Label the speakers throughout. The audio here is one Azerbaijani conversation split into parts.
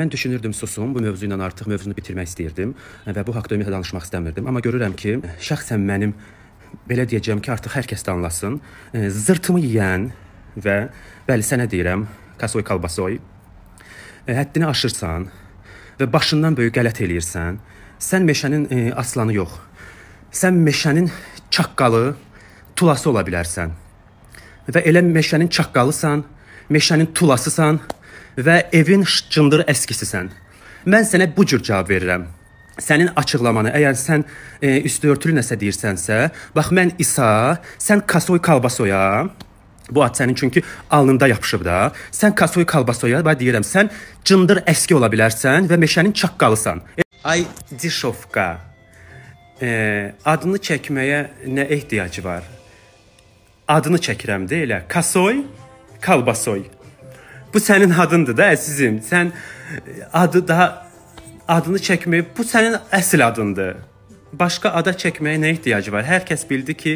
Speaker 1: Mən düşünürdüm susum, bu mövzu ilə artıq mövzunu bitirmək istəyirdim və bu haqqda ümumiyyətlə danışmaq istəmirdim. Amma görürəm ki, şəxsən mənim belə deyəcəyəm ki, artıq hər kəs də anlasın, e, zırtımı yeyən və bəli sənə deyirəm, kasoy kalbasoy e, həddini aşırsan və başından böyük qələt eləyirsən. Sən meşənin e, aslanı yox. Sən meşənin çaqqalı, tulası ola bilərsən. Və elə meşənin çaqqalısan, meşənin tulasısan və evin cındır əskisisən. Mən sənə bu cür cavab verirəm. Sənin açıqlamanı, əgər sən e, üstü örtülü nəsə deyirsənsə, bax mən İsa, sən kasoy kalbasoyam. Bu ad sənin çünki alnında yapışıb da. Sən kasoy kalbasoya, bax deyirəm, sən cındır əski ola bilərsən və meşənin çaqqalısan. Ay dişovka. E, adını çəkməyə nə ehtiyacı var? Adını çəkirəm də elə. Kasoy, kalbasoy. Bu sənin adındır da əzizim. Sən e, adı daha adını çəkməyib bu sənin əsl adındır. Başqa ada çəkməyə nə ehtiyac var? Hər kəs bildi ki,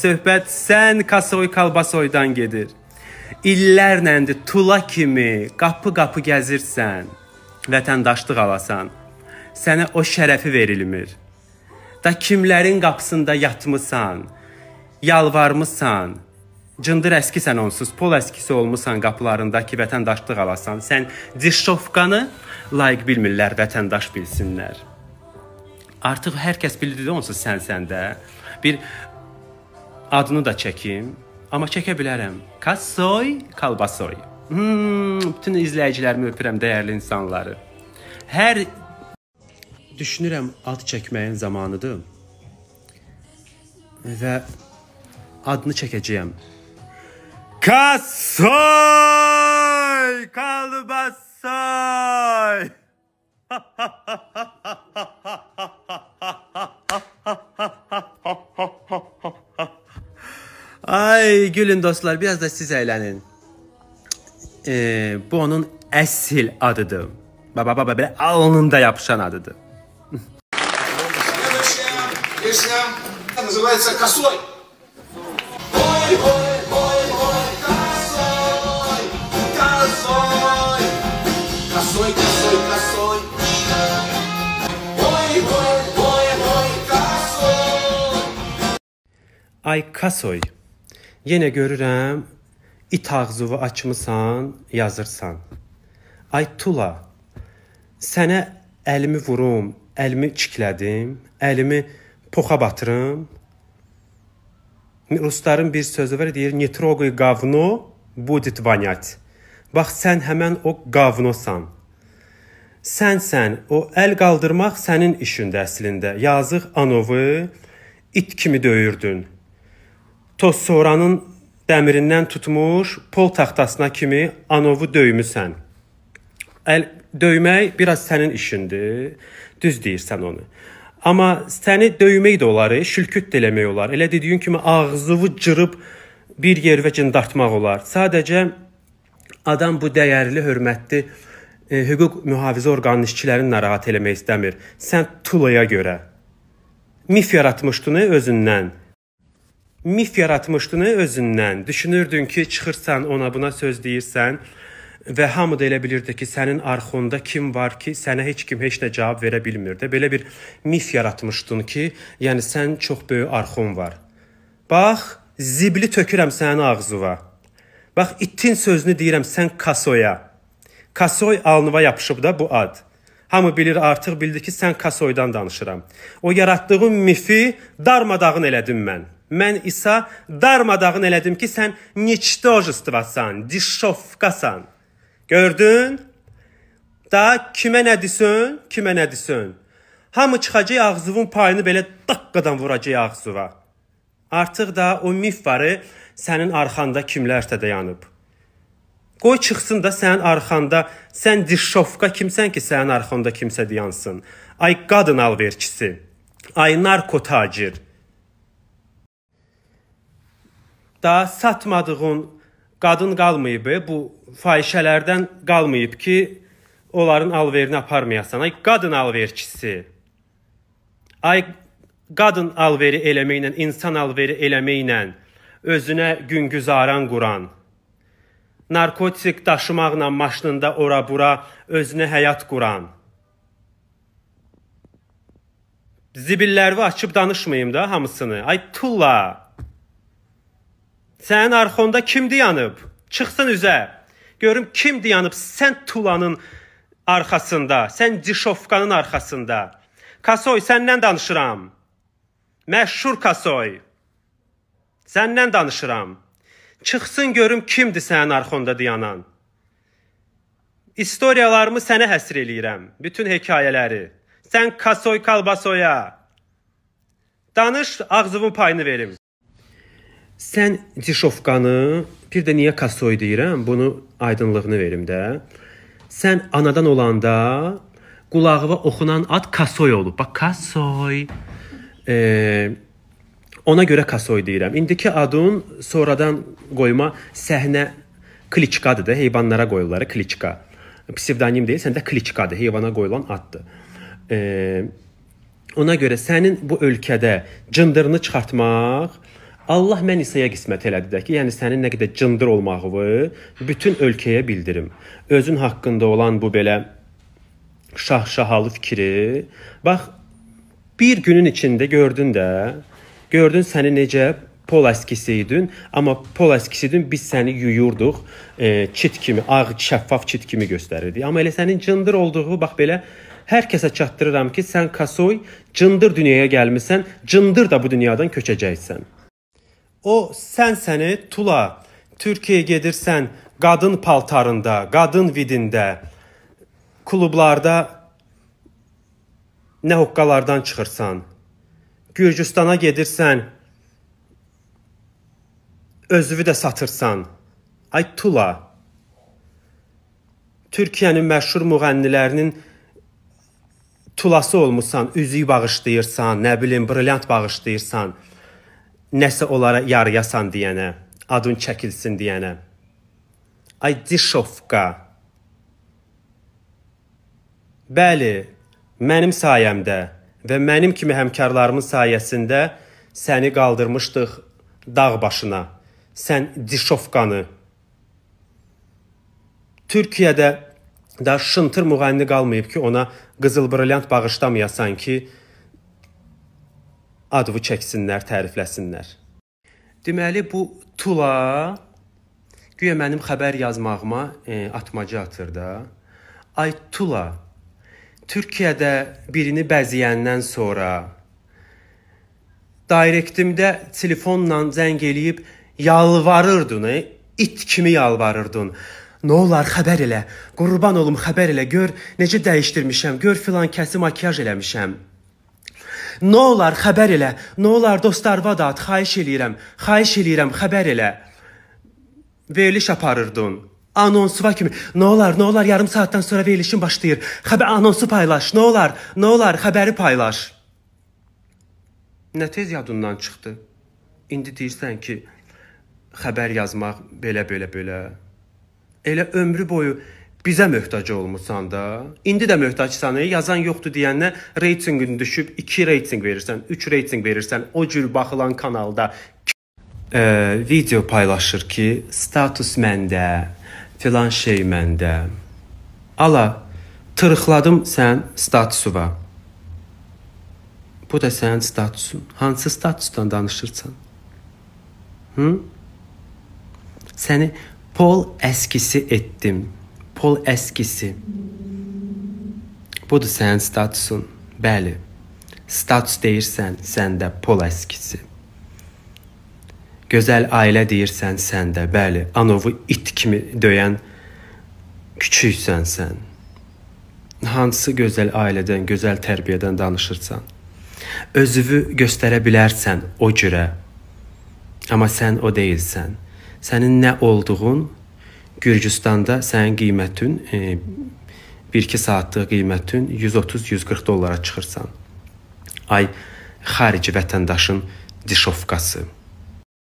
Speaker 1: söhbət sən Kasoy Kalbasoydan gedir. İllərləndir tula kimi qapı-qapı gəzirsən, vətəndaşlıq alasan. Sənə o şərəfi verilmir. Da kimlərin qapısında yatmısan, yalvarmısan, cındır əskisən onsuz, pol əskisi olmusan qapılarındakı vətəndaşlıq alasan. Sən dişşovkanı layiq bilmirlər, vətəndaş bilsinlər. Artıq hər kəs bildi onsuz sənsən də. Bir adını da çəkim, amma çəkə bilərəm. Kassoy, kalbasoy. Hmm, bütün izləyicilərimi öpürəm, dəyərli insanları. Hər düşünürəm ad çəkməyin zamanıdır. Və adını çəkəcəyəm. Kasoy kalbasoy. Ay gülün dostlar biraz da siz eğlenin. Ee, bu onun esil adıdır. Baba baba böyle alnında yapışan adıdır. песня называется «Косой». Aykasoy. Yenə görürəm it ağzuvu açmısan, yazırsan. Ay Tula. Sənə əlimi vurum, əlimi çiklədim, əlimi poxa batırım. Rusların bir sözü var, deyir, "Не трогай говно, будет вонять." Bax sən həmin o qavnosan. Sənsən, o əl qaldırmaq sənin işində əslində. Yazıq Anovu it kimi döyürdün. Tozsoranın dəmirindən tutmuş pol taxtasına kimi anovu döymüsən. Əl döymək biraz sənin işindir. Düz deyirsən onu. Amma səni döymək də olar, e, şülküt də eləmək olar. Elə dediyin kimi ağzını cırıb bir yervəcin dartmaq olar. Sadəcə adam bu dəyərli, hörmətli e, hüquq mühafizə orqanının işçilərini narahat eləmək istəmir. Sən tulaya görə mif yaratmışdın e, özündən mif yaratmışdın özündən. Düşünürdün ki, çıxırsan ona buna söz deyirsən və hamı da elə bilirdi ki, sənin arxonda kim var ki, sənə heç kim heç nə cavab verə bilmir də. Belə bir mif yaratmışdın ki, yəni sən çox böyük arxon var. Bax, zibli tökürəm sənin ağzına. Bax, itin sözünü deyirəm sən kasoya. Kasoy alnıva yapışıb da bu ad. Hamı bilir, artıq bildi ki, sən Kasoydan danışıram. O yaratdığın mifi darmadağın elədim mən. Mən İsa darmadağın elədim ki, sən niçtojstvasan, dişşofqasan. Gördün? Da kimə nə desin, kimə nə desin. Hamı çıxacaq ağzının payını belə daqqadan vuracaq ağzına. Artıq da o mif varı sənin arxanda kimlərsə dayanıb. Qoy çıxsın da sənin arxanda, sən dişşofqa kimsən ki, sənin arxanda kimsə dayansın. Ay qadın alverçisi, ay narkotacir, da satmadığın qadın qalmayıb, e, bu fahişələrdən qalmayıb ki, onların alverini aparmayasan. Ay qadın alverçisi. Ay qadın alveri eləməklə, insan alveri eləməklə özünə güngüzaran quran. Narkotik daşımaqla maşınında ora-bura özünə həyat quran. Zibillərvi açıb danışmayım da hamısını. Ay tulla. Sənin arxonda kim dayanıb? Çıxsın üzə. Görüm kim dayanıb sən tulanın arxasında, sən dişovkanın arxasında. Kasoy, səndən danışıram. Məşhur Kasoy. Səndən danışıram. Çıxsın görüm kimdir sənin arxonda dayanan. İstoriyalarımı sənə həsr eləyirəm, bütün hekayələri. Sən Kasoy Kalbasoya danış, ağzımın payını verim. Sən Dişovkanı, bir də niyə Kasoy deyirəm, bunu aydınlığını verim də. Sən anadan olanda qulağıma oxunan ad Kasoy olub. Bax Kasoy. E, ona görə Kasoy deyirəm. İndiki adın sonradan qoyma səhnə kliçkadır da, heyvanlara qoyurlar kliçka. Psevdonim deyil, səndə kliçkadır, heyvana qoyulan addır. E, ona görə sənin bu ölkədə cındırını çıxartmaq Allah mən İsa'ya qismət elədi də ki, yəni sənin nə qədər cındır olmağını bütün ölkəyə bildirim. Özün haqqında olan bu belə şah-şahalı fikri bax bir günün içində gördün də, gördün səni necə pol əskisi idin, amma pol əskisi idin biz səni yuyurduq, e, çit kimi, ağ şəffaf çit kimi göstərirdik. Amma elə sənin cındır olduğu bax belə hər kəsə çatdırıram ki, sən kasoy, cındır dünyaya gəlmisən, cındır da bu dünyadan köçəcəksən. O sən səni Tula, Türkiyəyə gedirsən qadın paltarında, qadın vidində, klublarda nə hoqqalardan çıxırsan. Gürcüstana gedirsən, özünü də satırsan. Ay Tula. Türkiyənin məşhur müğənnilərinin tulası olmusan, üzüyü bağışlayırsan, nə bilim, brilyant bağışlayırsan nəsə onlara yarayasan deyənə, adın çəkilsin deyənə. Ay dişovka. Bəli, mənim sayəmdə və mənim kimi həmkarlarımın sayəsində səni qaldırmışdıq dağ başına. Sən dişovkanı. Türkiyədə da şıntır müğənni qalmayıb ki, ona qızıl brilyant bağışlamayasan ki, adını çəksinlər, tərifləsinlər. Deməli bu tula güya mənim xəbər yazmağıma e, atmaca atır da. Ay tula Türkiyədə birini bəzəyəndən sonra direktimdə telefonla zəng eləyib yalvarırdın, e? it kimi yalvarırdın. Nə olar xəbər elə. Qurban olum xəbər elə. Gör necə dəyişdirmişəm. Gör filan kəsi makiyaj eləmişəm. Nə olar xəbər elə. Nə olar dostlarıma da at, xahiş eləyirəm. Xahiş eləyirəm, xəbər elə. Veriliş aparırdın. Anonsuva kimi. Nə olar, nə olar yarım saatdan sonra verilişin başlayır. Xəbər anonsu paylaş. Nə olar, nə olar xəbəri paylaş. Nə tez yadından çıxdı. İndi deyirsən ki, xəbər yazmaq belə belə belə. Elə ömrü boyu bizə möhtac olmusan da. İndi də möhtacsan, e, yazan yoxdur deyənə reytinqin düşüb 2 reytinq verirsən, 3 reytinq verirsən. O cür baxılan kanalda ə, e, video paylaşır ki, status məndə, filan şey məndə. Ala tırıxladım sən statusuva. Bu da sənin statusun. Hansı statusdan danışırsan? Hı? Səni pol əskisi etdim pol əskisi. Budur sənin statusun. Bəli. Status deyirsən, səndə pol əskisi. Gözəl ailə deyirsən, səndə. Bəli. Anovu it kimi döyən küçüksən sən. Hansı gözəl ailədən, gözəl tərbiyədən danışırsan? Özünü göstərə bilərsən o cürə. Amma sən o deyilsən. Sənin nə olduğun Gürcüstanda sənin qiymətin 1-2 e, saatlıq qiymətin 130-140 dollara çıxırsan. Ay xarici vətəndaşın dişovkası.